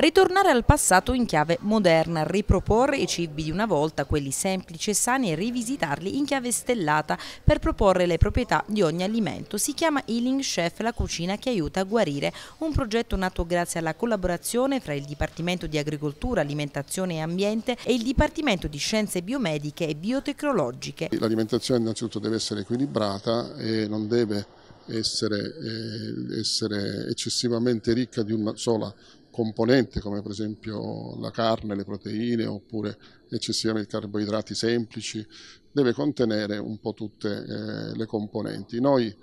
Ritornare al passato in chiave moderna, riproporre i cibi di una volta, quelli semplici e sani e rivisitarli in chiave stellata per proporre le proprietà di ogni alimento. Si chiama Healing Chef la cucina che aiuta a guarire, un progetto nato grazie alla collaborazione fra il Dipartimento di Agricoltura, Alimentazione e Ambiente e il Dipartimento di Scienze Biomediche e Biotecnologiche. L'alimentazione innanzitutto deve essere equilibrata e non deve essere, eh, essere, eccessivamente ricca di una sola componente come per esempio la carne, le proteine oppure eccessivamente carboidrati semplici, deve contenere un po' tutte eh, le componenti. Noi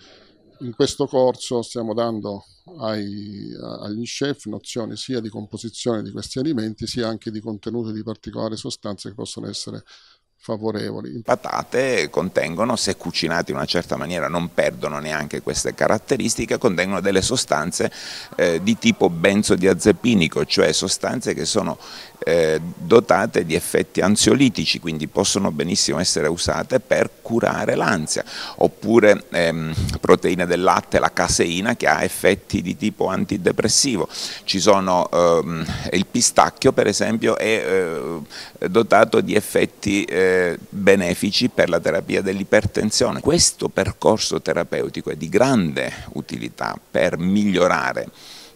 in questo corso stiamo dando ai, agli chef nozioni sia di composizione di questi alimenti sia anche di contenuto di particolari sostanze che possono essere favorevoli. Patate contengono, se cucinate in una certa maniera, non perdono neanche queste caratteristiche, contengono delle sostanze eh, di tipo benzodiazepinico, cioè sostanze che sono eh, dotate di effetti ansiolitici, quindi possono benissimo essere usate per curare l'ansia, oppure ehm, proteine del latte, la caseina che ha effetti di tipo antidepressivo. Ci sono, ehm, il pistacchio per esempio è eh, dotato di effetti eh, benefici per la terapia dell'ipertensione. Questo percorso terapeutico è di grande utilità per migliorare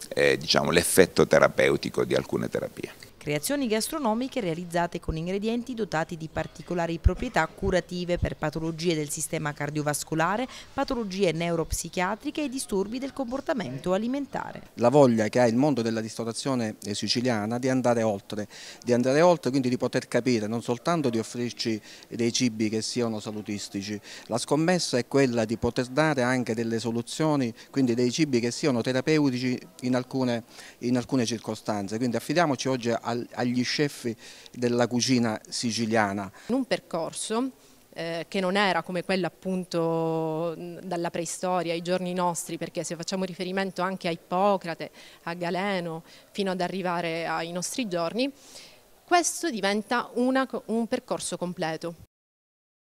eh, diciamo, l'effetto terapeutico di alcune terapie. Creazioni gastronomiche realizzate con ingredienti dotati di particolari proprietà curative per patologie del sistema cardiovascolare, patologie neuropsichiatriche e disturbi del comportamento alimentare. La voglia che ha il mondo della ristorazione siciliana di andare oltre, di andare oltre quindi di poter capire non soltanto di offrirci dei cibi che siano salutistici, la scommessa è quella di poter dare anche delle soluzioni, quindi dei cibi che siano terapeutici in alcune, in alcune circostanze, quindi affidiamoci oggi a agli chef della cucina siciliana. In un percorso eh, che non era come quella appunto dalla preistoria ai giorni nostri, perché se facciamo riferimento anche a Ippocrate, a Galeno, fino ad arrivare ai nostri giorni, questo diventa una, un percorso completo.